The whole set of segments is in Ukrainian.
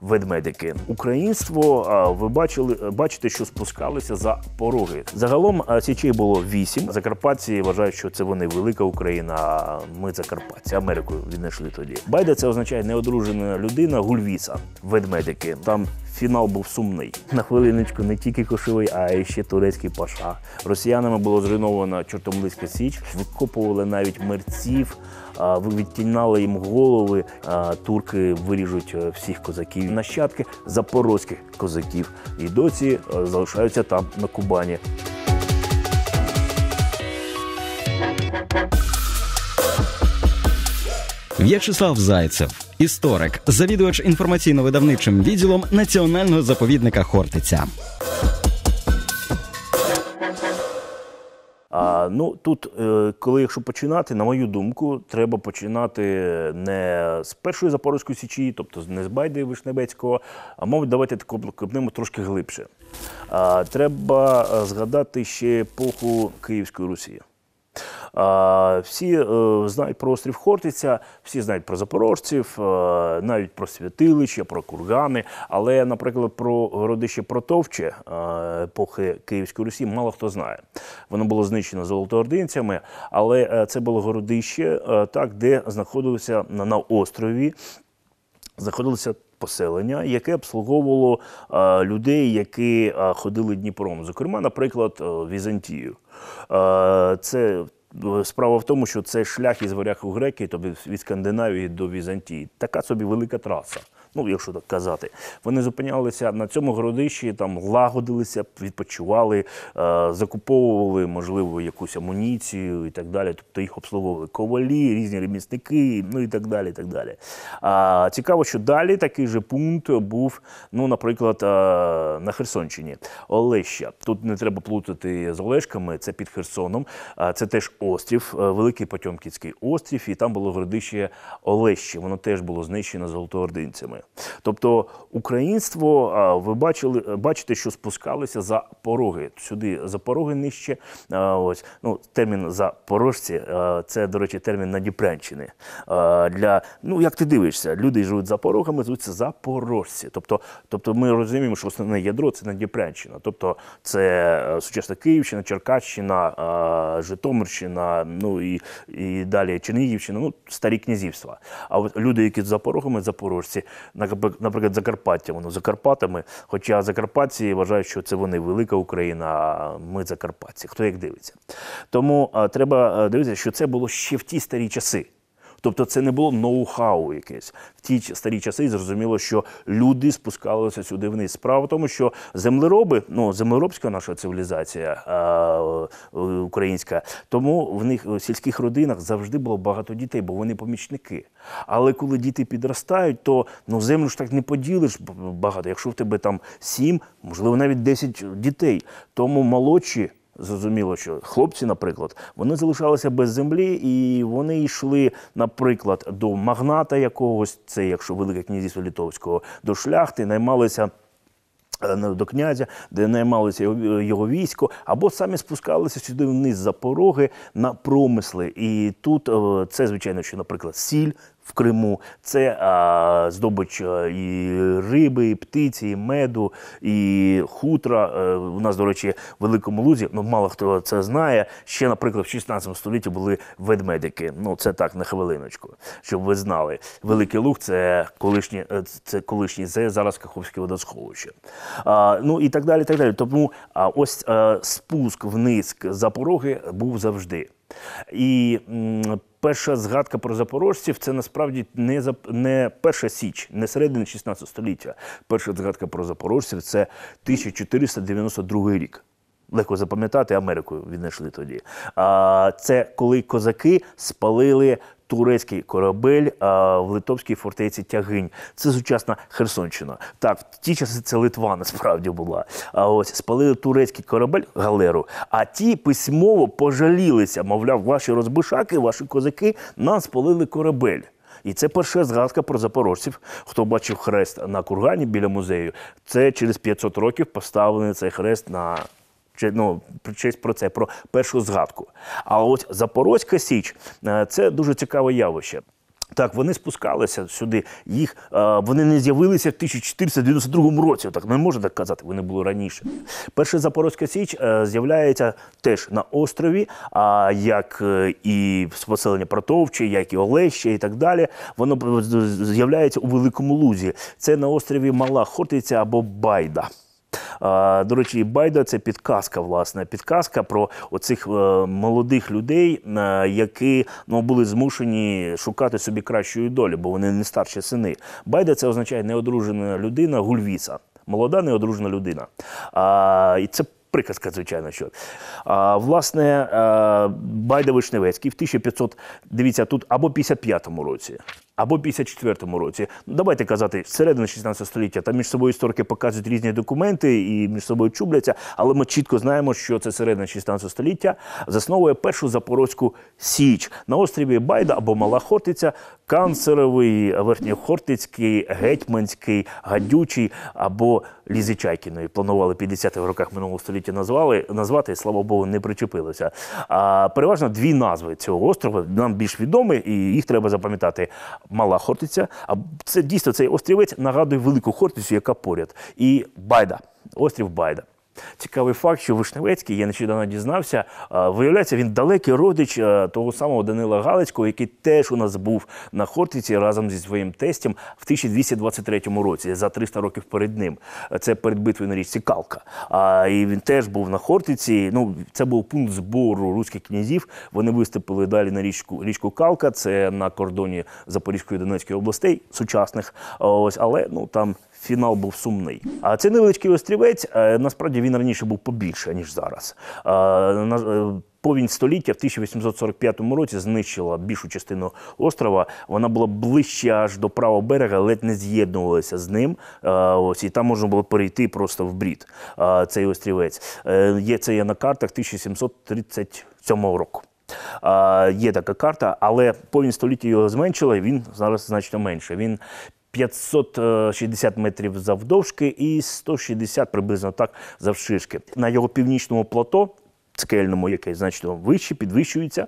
Ведмедики, українство, ви бачили, бачите, що спускалися за пороги. Загалом січей було вісім. Закарпатці вважають, що це вони велика Україна. а Ми Закарпатці, Америкою віднайшли тоді. Байда це означає неодружена людина, гульвіса, ведмедики. Там фінал був сумний. На хвилиночку не тільки кошовий, а й ще турецький паша. Росіянами було зруйновано Чортомлицька Січ, викопували навіть мерців відтінали їм голови. Турки виріжуть е, всіх козаків нащадки запорозьких козаків і досі е, залишаються там на Кубані. В'ячеслав Зайцев, історик, завідувач інформаційно-видавничим відділом Національного заповідника Хортиця. Ну тут, е, коли якщо починати, на мою думку, треба починати не з першої запорозької січі, тобто не з Байди Вишневецького, а мабуть, давайте копнемо трошки глибше. Треба е, згадати ще епоху Київської Русі. Всі е, знають про острів Хортиця, всі знають про запорожців, е, навіть про святилища, про кургани. Але, наприклад, про городище Протовче е, епохи Київської Русі мало хто знає. Воно було знищено золотоординцями, але це було городище, так де знаходилося на острові, знаходилося. Поселення, яке обслуговувало людей, які ходили Дніпром, зокрема, наприклад, Візантію. Е, це е, Справа в тому, що це шлях із варяг у греки, тобто від Скандинавії до Візантії. Така собі велика траса ну якщо так казати, вони зупинялися на цьому городищі, там лагодилися, відпочивали, е, закуповували, можливо, якусь амуніцію і так далі. Тобто їх обслуговували ковалі, різні ремісники, ну і так далі. І так далі. А, Цікаво, що далі такий же пункт був, ну, наприклад, е, на Херсонщині. Олеща. Тут не треба плутати з Олешками, це під Херсоном. Це теж острів, е, Великий Потьомківський острів, і там було городище Олещі. Воно теж було знищено золотоординцями. Тобто, українство, ви бачили, бачите, що спускалося за пороги сюди, за пороги нижче. Ось ну термін за порожці, це до речі, термін на Дніпрянщині. Для ну як ти дивишся, люди живуть за порогами, звуться за порожці. Тобто, тобто, ми розуміємо, що основне ядро це на Дніпрянщина. Тобто, це сучасна Київщина, Черкащина, Житомирщина, ну і і далі Чернігівщина, ну старі князівства. А от люди, які за порогами запорожці, наприклад, Закарпаття. воно Закарпатами. Хоча Закарпатці вважають, що це вони велика Україна, а ми Закарпатці. Хто як дивиться? Тому треба дивитися, що це було ще в ті старі часи. Тобто це не було ноу-хау якесь. В ті старі часи зрозуміло, що люди спускалися сюди вниз. Справа в тому, що землероби, ну землеробська наша цивілізація а, е, українська, тому в них в сільських родинах завжди було багато дітей, бо вони помічники. Але коли діти підростають, то ну землю ж так не поділиш багато. Якщо в тебе там сім, можливо, навіть десять дітей, тому молодші. Зрозуміло, що хлопці, наприклад, вони залишалися без землі, і вони йшли, наприклад, до магната якогось, це якщо Велике князівство Літовського, до шляхти, наймалися. Е, до князя, де наймалося е, його військо, або самі спускалися сюди вниз за пороги на промисли. І тут е, це, звичайно, що, наприклад, сіль, в Криму. Це а, здобич і риби, і птиці, і меду, і хутра. Е, у нас, до речі, в великому лузі. Ну мало хто це знає. Ще, наприклад, в 16 столітті були ведмедики. Ну це так на хвилиночку, щоб ви знали. Великий луг це колишнє, е, це колишні це зараз Каховське водосховище. А, Ну і так далі. так далі. Тому а, ось а, е, спуск вниз запороги був завжди. І перша згадка про запорожців це насправді не не перша січ, не середина 16 століття. Перша згадка про запорожців це 1492 рік. Легко запам'ятати Америку віднайшли тоді. А це коли козаки спалили турецький корабель а, в Литовській фортеці Тягинь. Це сучасна Херсонщина. Так, в ті часи це Литва насправді була. А ось спалили турецький корабель галеру. А ті письмово пожалілися. Мовляв, ваші розбишаки, ваші козаки нам спалили корабель. І це перша згадка про запорожців. Хто бачив хрест на кургані біля музею? Це через 500 років поставлений цей хрест на чи ну щось про це, про першу згадку. А от Запорозька Січ е, це дуже цікаве явище. Так, вони спускалися сюди. Їх е, вони не з'явилися в 1492 році. Так ну, не можна так казати. Вони були раніше. Перша Запорозька Січ е, з'являється теж на острові. А як і поселення Протовче, як і Олеще, і так далі. Воно з'являється у Великому Лузі. Це на острові Мала Хортиця або Байда. До речі, Байда це підказка, власне, підказка про оцих е, молодих людей, е, які ну, були змушені шукати собі кращої долі, бо вони не старші сини. Байда це означає неодружена людина, гульвіса, молода, неодружена людина. А, І це. Приказка, звичайно, що А, власне е, Байда Вишневецький в 1500, дивіться, тут або 55-му році або 54-му році. Ну, давайте казати середина 16 століття. Там між собою історики показують різні документи і між собою чубляться. Але ми чітко знаємо, що це середина 16 століття засновує першу запорозьку січ на острові Байда або Мала Хортиця, Канцеровий, Верхньохортицький, Гетьманський, Гадючий або Лізичайкіної. Планували 50-х роках минулого століття назвали назвати, слава Богу, не причепилося. А переважно дві назви цього острова нам більш відомі, і їх треба запам'ятати мала Хортиця. А це дійсно цей острівець нагадує велику Хортицю, яка поряд. І Байда, острів Байда. Цікавий факт, що Вишневецький, я нещодавно дізнався, е, виявляється, він далекий родич е, того самого Данила Галицького, який теж у нас був на Хортиці разом зі своїм тестем в 1223 році, за 300 років перед ним. Це перед битвою на річці Калка. А і він теж був на Хортиці. Ну, це був пункт збору руських князів. Вони виступили далі на річку річку Калка. Це на кордоні Запорізької і Донецької областей сучасних. Ось але ну там фінал був сумний. А цей невеличкий острівець е, насправді він раніше був побільше ніж зараз. Е, е, повінь століття в 1845 році знищила більшу частину острова. Вона була ближче аж до правого берега, ледь не з'єднувалася з ним. Ось і там можна було перейти просто в брід. Цей острівець є це є на картах 1737 року. Є така карта, але повінь століття його зменшила, і він зараз значно менше. Він 560 е, метрів завдовжки і 160 приблизно так завширшки. На його північному плато, скельному, яке значно вище, підвищується.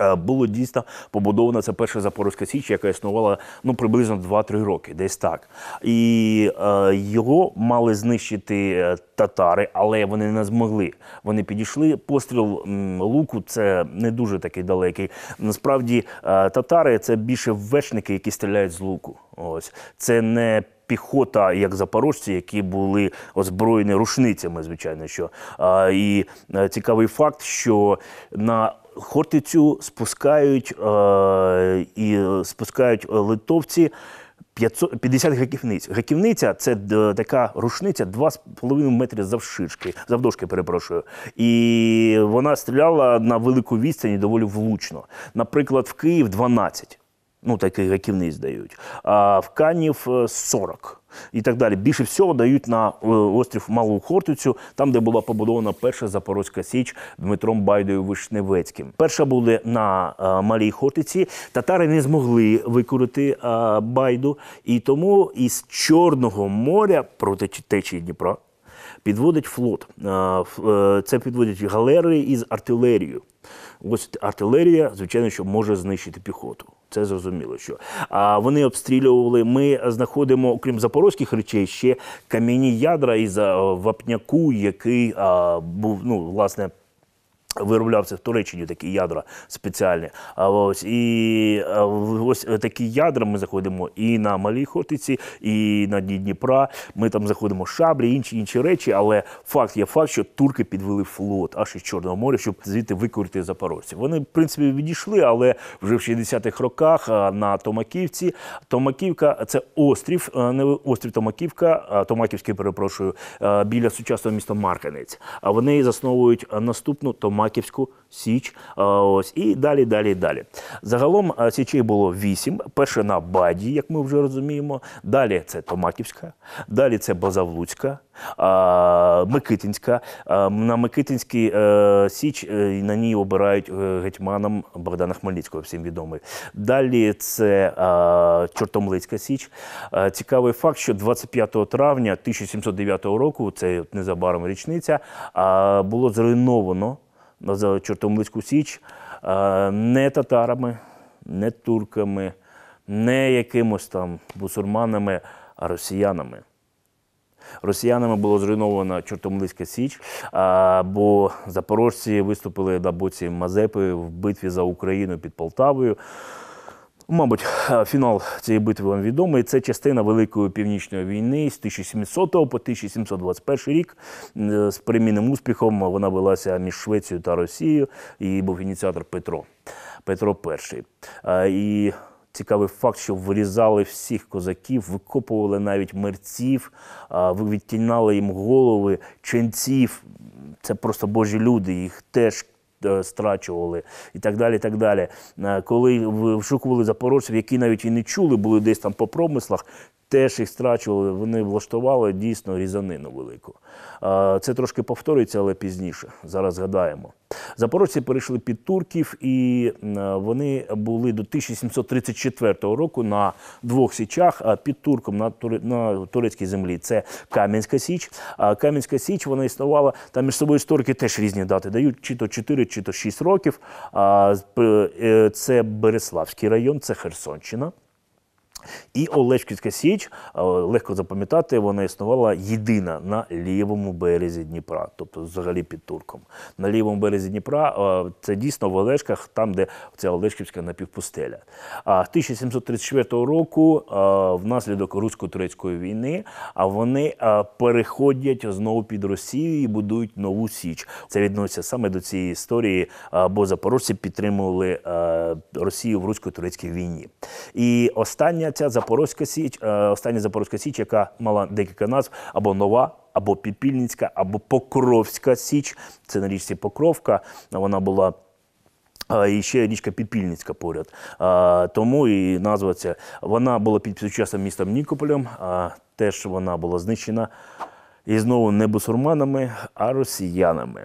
Е, було дійсно побудована це перша Запорозька Січ, яка існувала ну приблизно 2-3 роки, десь так. І е, його мали знищити е, татари, але вони не змогли. Вони підійшли. Постріл луку це не дуже такий далекий. Насправді, е, татари це більше вершники, які стріляють з луку. Ось це не піхота, як запорожці, які були озброєні рушницями, звичайно. що. А, І е, цікавий факт, що на Хортицю спускають е, і е, спускають литовці 500, 50 гаківниць. Гаківниця це е, така рушниця 2,5 метри завшишки завдовжки, перепрошую. І вона стріляла на велику відстані доволі влучно. Наприклад, в Київ 12. Ну, таких гаківниць дають, а в Канів 40 е, і так далі. Більше всього дають на е, острів Малу Хортицю, там де була побудована перша Запорозька Січ Дмитром Байдою Вишневецьким. Перша була на е, Малій Хортиці. Татари не змогли викорити байду, і тому із Чорного моря проти течії Дніпра підводить флот. Це підводять галери із артилерією. Ось артилерія, звичайно, що може знищити піхоту це зрозуміло, що а вони обстрілювали. Ми знаходимо, окрім запорозьких речей, ще кам'яні ядра із вапняку, який а, був ну власне Вироблявся в Туреччині такі ядра спеціальні. А ось і ось такі ядра ми заходимо і на Малій Хотиці, і на Дні Дніпра. Ми там заходимо шаблі, інші інші речі. Але факт є факт, що турки підвели флот аж із Чорного моря, щоб звідти викорити запорожців. Вони в принципі відійшли, але вже в 60-х роках на Томаківці. Томаківка це острів, не острів Томаківка, Томаківський перепрошую біля сучасного міста Марканець. А вони засновують наступну Томаківку. Маківську Січ. Ось і далі, далі, далі. Загалом січей було вісім. Перше на Баді, як ми вже розуміємо. Далі це Томаківська, далі це Базавлуцька, Микитинська. На Микитинській е, Січ е, на ній обирають е, гетьманом Богдана Хмельницького, всім відомий. Далі це Чортомлицька Січ. Цікавий факт, що 25 травня 1709 року, це незабаром річниця, було зруйновано за Чортомлицьку Січ е, не татарами, не турками, не якимось там бусурманами, а росіянами. Росіянами було зруйновано Чортомлицька Січ, е, бо запорожці виступили на боці Мазепи в битві за Україну під Полтавою. Мабуть, е, фінал цієї битви вам відомий. Це частина Великої північної війни з 1700 по 1721 рік. Е, з перемінним успіхом вона велася між Швецією та Росією. і був ініціатор Петро Петро І. Е, і цікавий факт, що вирізали всіх козаків, викопували навіть мерців, відтіняли їм голови, ченців. Це просто божі люди. Їх теж Е, страчували і так далі. І так далі. Е, коли вшукували запорожців, які навіть і не чули, були десь там по промислах. Теж їх страчували, вони влаштували дійсно різанину велику. Це трошки повторюється, але пізніше. Зараз згадаємо. Запорожці перейшли під турків, і вони були до 1734 року на двох січах, а під турком на на турецькій землі. Це Кам'янська Січ. А Кам'янська Січ вона існувала. Там між собою історики теж різні дати дають чи то 4, чи то 6 років. Е, це Береславський район, це Херсонщина. І Олешківська Січ, е, легко запам'ятати, вона існувала єдина на лівому березі Дніпра, тобто взагалі під турком. На лівому березі Дніпра е, це дійсно в Олешках, там, де ця Олешківська напівпустеля. А 1734 року, е, внаслідок русько-турецької війни, вони переходять знову під Росію і будують нову Січ. Це відноситься саме до цієї історії, бо запорожці підтримували Росію в русько-турецькій війні. І остання ця Запорозька Січ, е, остання Запорозька Січ, яка мала декілька назв, або нова, або Підпільницька, або Покровська Січ. Це на річці Покровка. Вона була. Е, і ще річка Підпільницька поряд. А, е, тому і назва ця. Вона була під сучасним містом Нікополем, а теж вона була знищена і знову не бусурманами, а росіянами.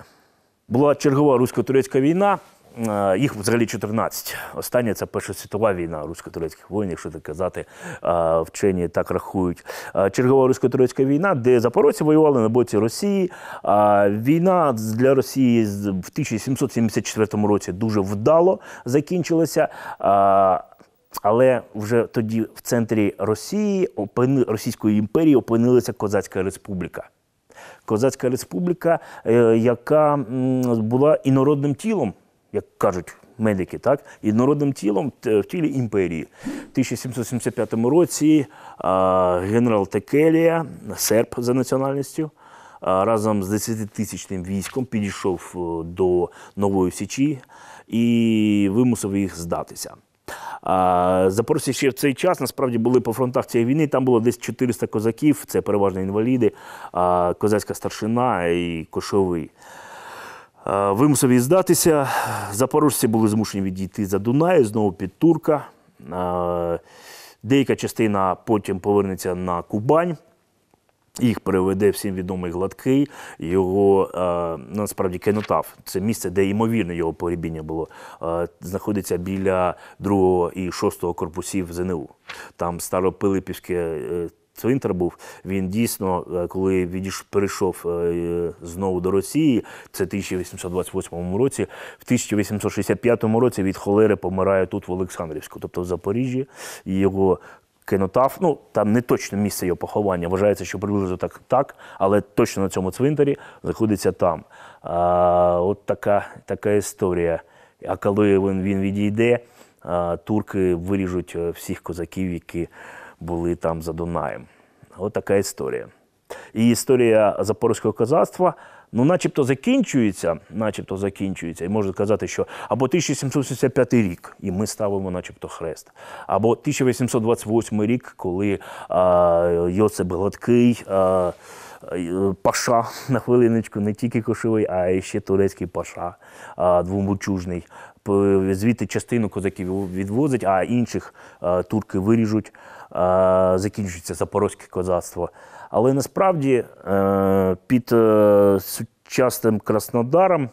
Була чергова русько-турецька війна. Е, їх взагалі 14. Остання, це Перша світова війна русько-турецьких воїн, якщо так казати, е, вчені так рахують. Е, чергова русько-турецька війна, де запорожці воювали на боці Росії. Війна для Росії в 1774 році дуже вдало закінчилася. Але вже тоді в центрі Росії Російської імперії опинилася Козацька Республіка. Козацька республіка, яка була інородним тілом як кажуть медики, так і народним тілом в тілі імперії. В 1775 році генерал Текелія, серб за національністю, разом з 10-тисячним військом підійшов е, до Нової Січі і вимусив їх здатися. Запорожці ще в цей час насправді були по фронтах цієї війни. Там було десь 400 козаків, це переважно інваліди, козацька старшина і кошовий. Е, Вимусові здатися. Запорожці були змушені відійти за Дунаю, знову під Турка. Е, деяка частина потім повернеться на Кубань. Їх переведе всім відомий гладкий. Його е, ну, насправді кенотав. Це місце, де ймовірно його порібіння було. Знаходиться біля 2 і 6 корпусів ЗНУ. Там Старопилипівське цвинтар був. Він дійсно, е, коли відійш, перейшов е, знову до Росії, це 1828 році. В 1865 році від холери помирає тут в Олександрівську, тобто в Запоріжжі, і його. Кинотаф, ну там не точно місце його поховання, вважається, що приблизно так, так, але точно на цьому цвинтарі знаходиться там. А, От така така історія. А коли він він відійде, а, турки виріжуть е, всіх козаків, які були там за Дунаєм. От така історія. І історія запорозького козацтва. Ну, начебто закінчується, начебто закінчується, і можна сказати, що або 1775 рік, і ми ставимо, начебто, хрест, або 1828 рік, коли а, Йосип Гладкий. А, Е, паша на хвилиночку, не тільки кошовий, а й ще турецький паша е, двомочужний. Звідти частину козаків відвозить, а інших е, турки виріжуть, закінчується запорозьке козацтво. Але насправді під сучасним Краснодаром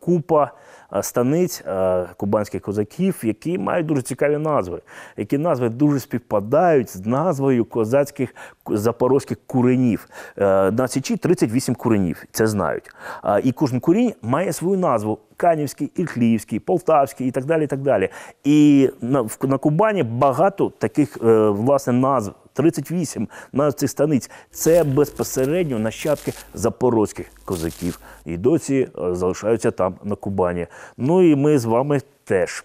купа Е, станиць е, кубанських козаків, які мають дуже цікаві назви, які назви дуже співпадають з назвою козацьких запорозьких куренів. Е, на січі 38 куренів, це знають. І кожен курінь має свою назву. Канівський, Ількліївський, Полтавський і так далі. І так далі. І на, на Кубані багато таких е, власне назв. 38 назв цих станиць це безпосередньо нащадки запорозьких козаків, і досі е, залишаються там на Кубані. Ну і ми з вами теж.